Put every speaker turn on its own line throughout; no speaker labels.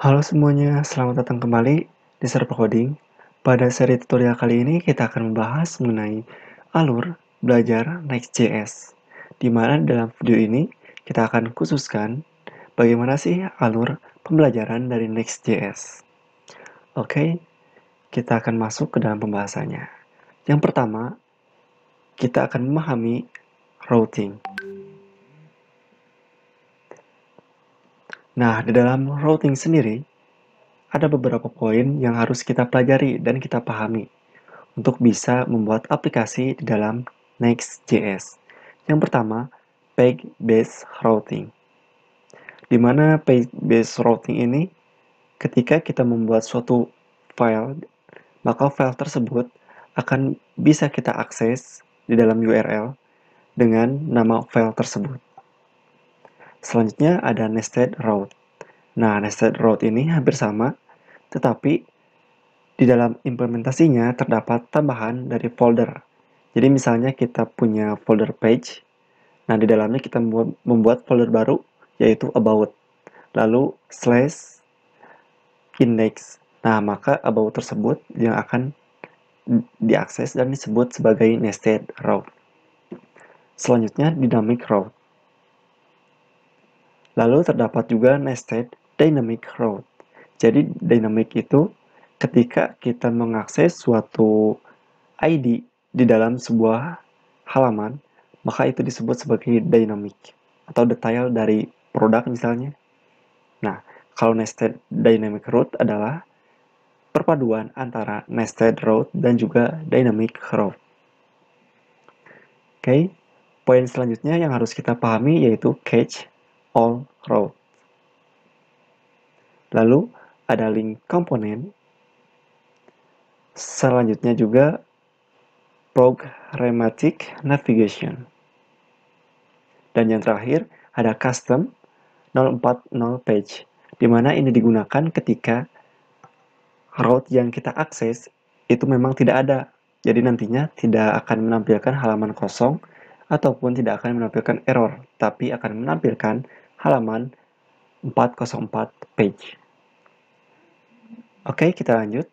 Halo semuanya, selamat datang kembali di Serpa Coding. Pada seri tutorial kali ini kita akan membahas mengenai alur belajar Next.js. Di mana dalam video ini kita akan khususkan bagaimana sih alur pembelajaran dari Next.js. Oke, kita akan masuk ke dalam pembahasannya. Yang pertama, kita akan memahami routing. Nah, di dalam routing sendiri, ada beberapa poin yang harus kita pelajari dan kita pahami untuk bisa membuat aplikasi di dalam Next.js. Yang pertama, page-based routing. Di mana page-based routing ini, ketika kita membuat suatu file, maka file tersebut akan bisa kita akses di dalam URL dengan nama file tersebut. Selanjutnya ada nested route. Nah, nested route ini hampir sama, tetapi di dalam implementasinya terdapat tambahan dari folder. Jadi misalnya kita punya folder page, nah di dalamnya kita membuat folder baru yaitu about, lalu slash index. Nah, maka about tersebut yang akan diakses dan disebut sebagai nested route. Selanjutnya dynamic route. Lalu terdapat juga nested dynamic route. Jadi dynamic itu ketika kita mengakses suatu ID di dalam sebuah halaman, maka itu disebut sebagai dynamic atau detail dari produk misalnya. Nah, kalau nested dynamic route adalah perpaduan antara nested route dan juga dynamic route. Oke, okay. poin selanjutnya yang harus kita pahami yaitu cache all road. Lalu ada link komponen. Selanjutnya juga programmatic navigation. Dan yang terakhir ada custom 040 page, di mana ini digunakan ketika route yang kita akses itu memang tidak ada. Jadi nantinya tidak akan menampilkan halaman kosong ataupun tidak akan menampilkan error, tapi akan menampilkan halaman 404 page. Oke, kita lanjut.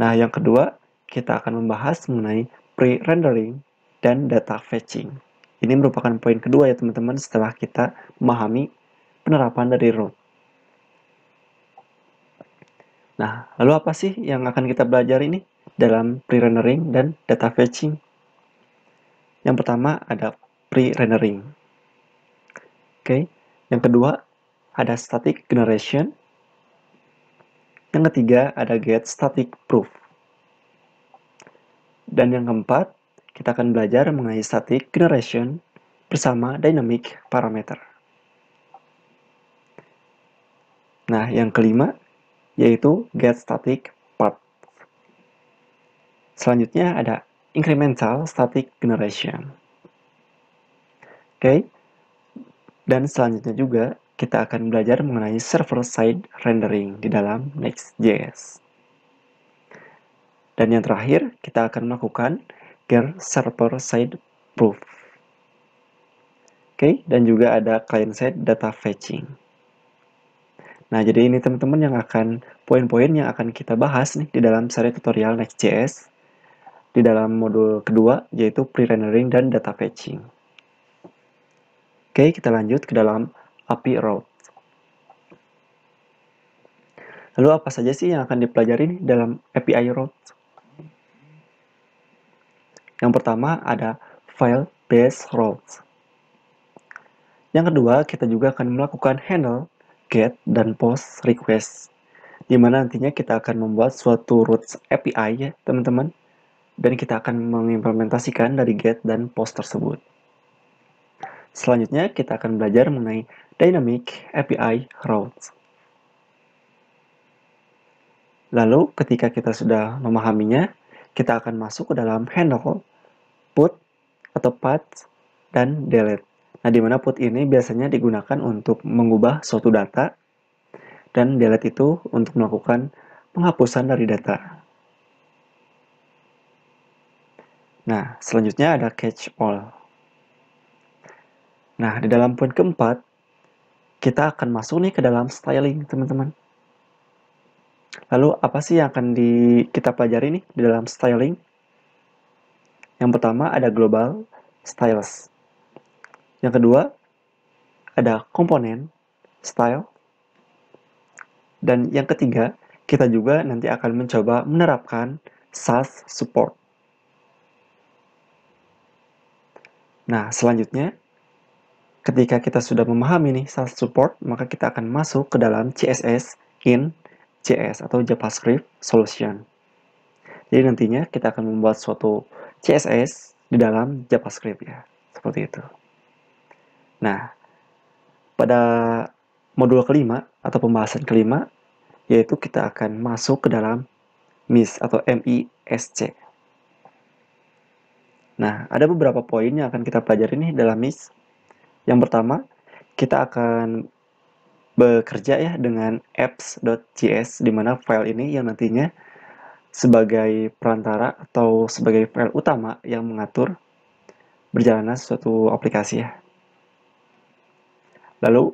Nah, yang kedua, kita akan membahas mengenai pre-rendering dan data fetching. Ini merupakan poin kedua ya teman-teman setelah kita memahami penerapan dari root. Nah, lalu apa sih yang akan kita belajar ini dalam pre-rendering dan data fetching? Yang pertama ada pre-rendering. Oke. Yang kedua ada static generation. Yang ketiga ada get static proof. Dan yang keempat, kita akan belajar mengenai static generation bersama dynamic parameter. Nah, yang kelima yaitu get static part. Selanjutnya ada incremental static generation. Oke, okay. Dan selanjutnya juga kita akan belajar mengenai server-side rendering di dalam Next.js. Dan yang terakhir, kita akan melakukan ger server-side proof. Oke, dan juga ada client-side data fetching. Nah, jadi ini teman-teman yang akan, poin-poin yang akan kita bahas nih di dalam seri tutorial Next.js, di dalam modul kedua, yaitu pre-rendering dan data fetching. Oke, kita lanjut ke dalam API route. Lalu apa saja sih yang akan dipelajari nih dalam API route? Yang pertama ada file based routes. Yang kedua, kita juga akan melakukan handle, get, dan post request. Di mana nantinya kita akan membuat suatu routes API ya, teman-teman. Dan kita akan mengimplementasikan dari get dan post tersebut. Selanjutnya, kita akan belajar mengenai Dynamic API Routes. Lalu, ketika kita sudah memahaminya, kita akan masuk ke dalam handle, put, atau path, dan delete. Nah, di mana put ini biasanya digunakan untuk mengubah suatu data, dan delete itu untuk melakukan penghapusan dari data. Nah, selanjutnya ada catch all. Nah, di dalam poin keempat, kita akan masuk nih ke dalam styling, teman-teman. Lalu, apa sih yang akan di, kita pelajari nih di dalam styling? Yang pertama ada global styles. Yang kedua ada komponen style. Dan yang ketiga, kita juga nanti akan mencoba menerapkan SAS support. Nah, selanjutnya Ketika kita sudah memahami nih self support, maka kita akan masuk ke dalam CSS in CS atau JavaScript Solution. Jadi nantinya kita akan membuat suatu CSS di dalam JavaScript ya, seperti itu. Nah, pada modul kelima atau pembahasan kelima, yaitu kita akan masuk ke dalam MIS atau MISC. Nah, ada beberapa poin yang akan kita pelajari nih dalam MIS yang pertama, kita akan bekerja ya dengan apps.js di mana file ini yang nantinya sebagai perantara atau sebagai file utama yang mengatur berjalannya suatu aplikasi ya. Lalu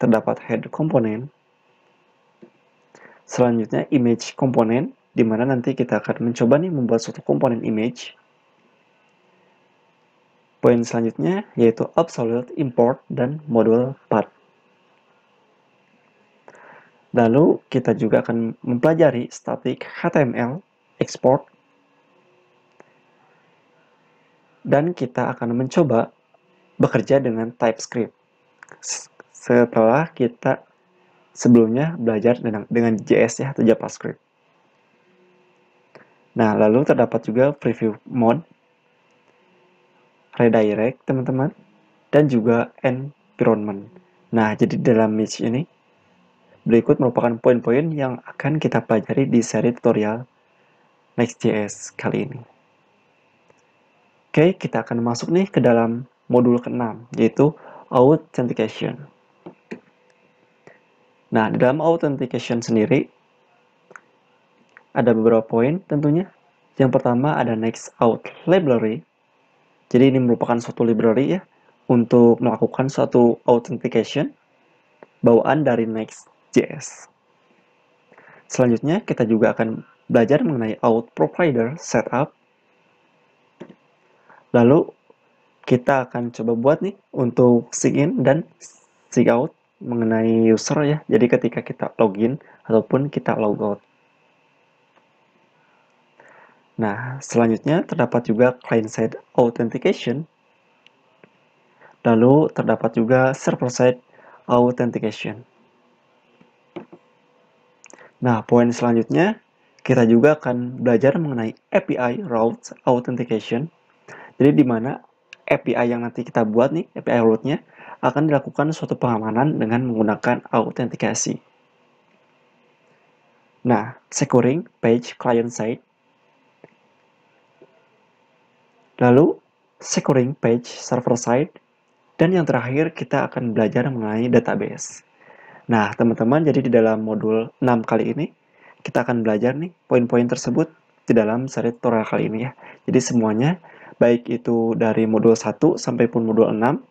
terdapat head component. Selanjutnya image component di mana nanti kita akan mencoba nih membuat suatu komponen image Poin selanjutnya yaitu absolute import dan modul part. Lalu kita juga akan mempelajari static HTML export dan kita akan mencoba bekerja dengan TypeScript. Setelah kita sebelumnya belajar dengan, dengan JS ya, atau JavaScript. Nah, lalu terdapat juga preview mode redirect teman-teman dan juga environment. Nah, jadi dalam niche ini berikut merupakan poin-poin yang akan kita pelajari di seri tutorial Next.js kali ini. Oke, kita akan masuk nih ke dalam modul ke-6 yaitu authentication. Nah, di dalam authentication sendiri ada beberapa poin tentunya. Yang pertama ada next out library jadi ini merupakan suatu library ya untuk melakukan suatu authentication bawaan dari Next.js. Selanjutnya kita juga akan belajar mengenai out provider setup. Lalu kita akan coba buat nih untuk sign in dan sign out mengenai user ya. Jadi ketika kita login ataupun kita logout. Nah, selanjutnya terdapat juga client-side authentication, lalu terdapat juga server-side authentication. Nah, poin selanjutnya kita juga akan belajar mengenai API routes authentication. Jadi di mana API yang nanti kita buat nih, API route-nya akan dilakukan suatu pengamanan dengan menggunakan autentikasi. Nah, securing page client side lalu securing page server side, dan yang terakhir kita akan belajar mengenai database. Nah, teman-teman, jadi di dalam modul 6 kali ini, kita akan belajar nih poin-poin tersebut di dalam seri tutorial kali ini ya. Jadi semuanya, baik itu dari modul 1 sampai pun modul 6,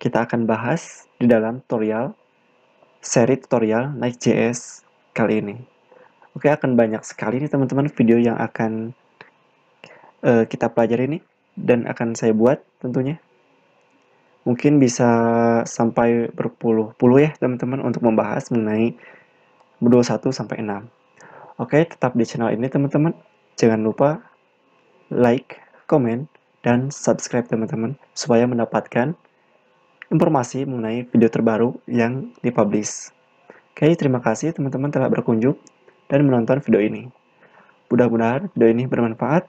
kita akan bahas di dalam tutorial, seri tutorial Next.js kali ini. Oke, akan banyak sekali nih teman-teman video yang akan uh, kita pelajari nih dan akan saya buat tentunya. Mungkin bisa sampai berpuluh-puluh ya teman-teman untuk membahas mengenai 21 sampai 6. Oke, tetap di channel ini teman-teman. Jangan lupa like, komen, dan subscribe teman-teman supaya mendapatkan informasi mengenai video terbaru yang dipublish. Oke, terima kasih teman-teman telah berkunjung dan menonton video ini. Mudah-mudahan video ini bermanfaat